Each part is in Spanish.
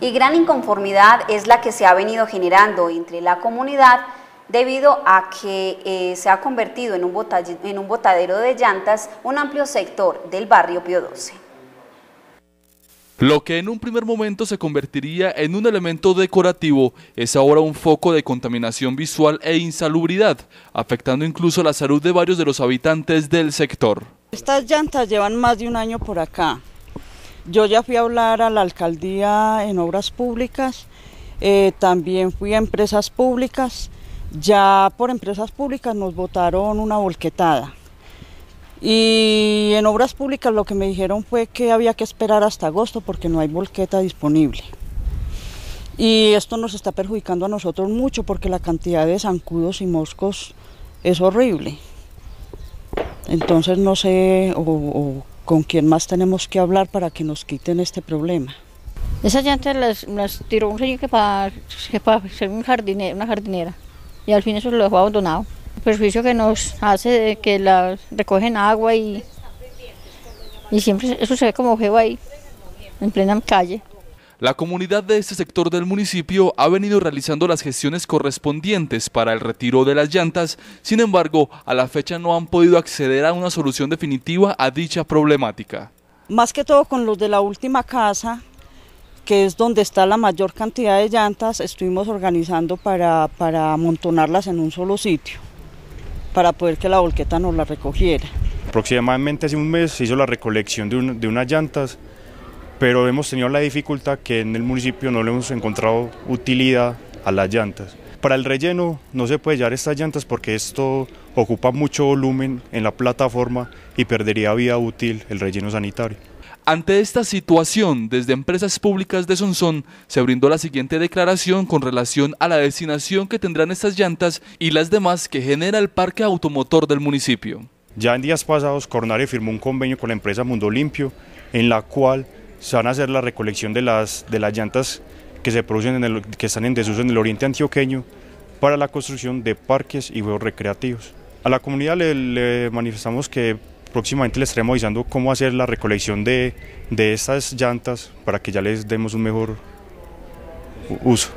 y gran inconformidad es la que se ha venido generando entre la comunidad debido a que eh, se ha convertido en un, en un botadero de llantas un amplio sector del barrio Pío XII. Lo que en un primer momento se convertiría en un elemento decorativo es ahora un foco de contaminación visual e insalubridad, afectando incluso la salud de varios de los habitantes del sector. Estas llantas llevan más de un año por acá yo ya fui a hablar a la alcaldía en obras públicas, eh, también fui a empresas públicas. Ya por empresas públicas nos votaron una volquetada. Y en obras públicas lo que me dijeron fue que había que esperar hasta agosto porque no hay volqueta disponible. Y esto nos está perjudicando a nosotros mucho porque la cantidad de zancudos y moscos es horrible. Entonces no sé o con quien más tenemos que hablar para que nos quiten este problema. Esa llantas las, tiró un señor que para, ser un una jardinera y al fin eso lo dejó abandonado. El perjuicio que nos hace de que la recogen agua y, y siempre eso se ve como feo ahí, en plena calle. La comunidad de este sector del municipio ha venido realizando las gestiones correspondientes para el retiro de las llantas, sin embargo, a la fecha no han podido acceder a una solución definitiva a dicha problemática. Más que todo con los de la última casa, que es donde está la mayor cantidad de llantas, estuvimos organizando para, para amontonarlas en un solo sitio, para poder que la volqueta nos la recogiera. Aproximadamente hace un mes se hizo la recolección de unas llantas pero hemos tenido la dificultad que en el municipio no le hemos encontrado utilidad a las llantas. Para el relleno no se puede llevar estas llantas porque esto ocupa mucho volumen en la plataforma y perdería vida útil el relleno sanitario. Ante esta situación, desde Empresas Públicas de Sonsón se brindó la siguiente declaración con relación a la destinación que tendrán estas llantas y las demás que genera el parque automotor del municipio. Ya en días pasados, Cornare firmó un convenio con la empresa Mundo Limpio, en la cual se van a hacer la recolección de las, de las llantas que se producen en el, que están en desuso en el oriente antioqueño para la construcción de parques y juegos recreativos. A la comunidad le, manifestamos que próximamente les estaremos avisando cómo hacer la recolección de, de estas llantas para que ya les demos un mejor uso.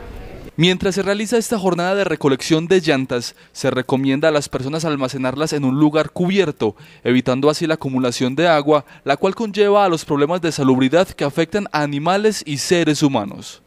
Mientras se realiza esta jornada de recolección de llantas, se recomienda a las personas almacenarlas en un lugar cubierto, evitando así la acumulación de agua, la cual conlleva a los problemas de salubridad que afectan a animales y seres humanos.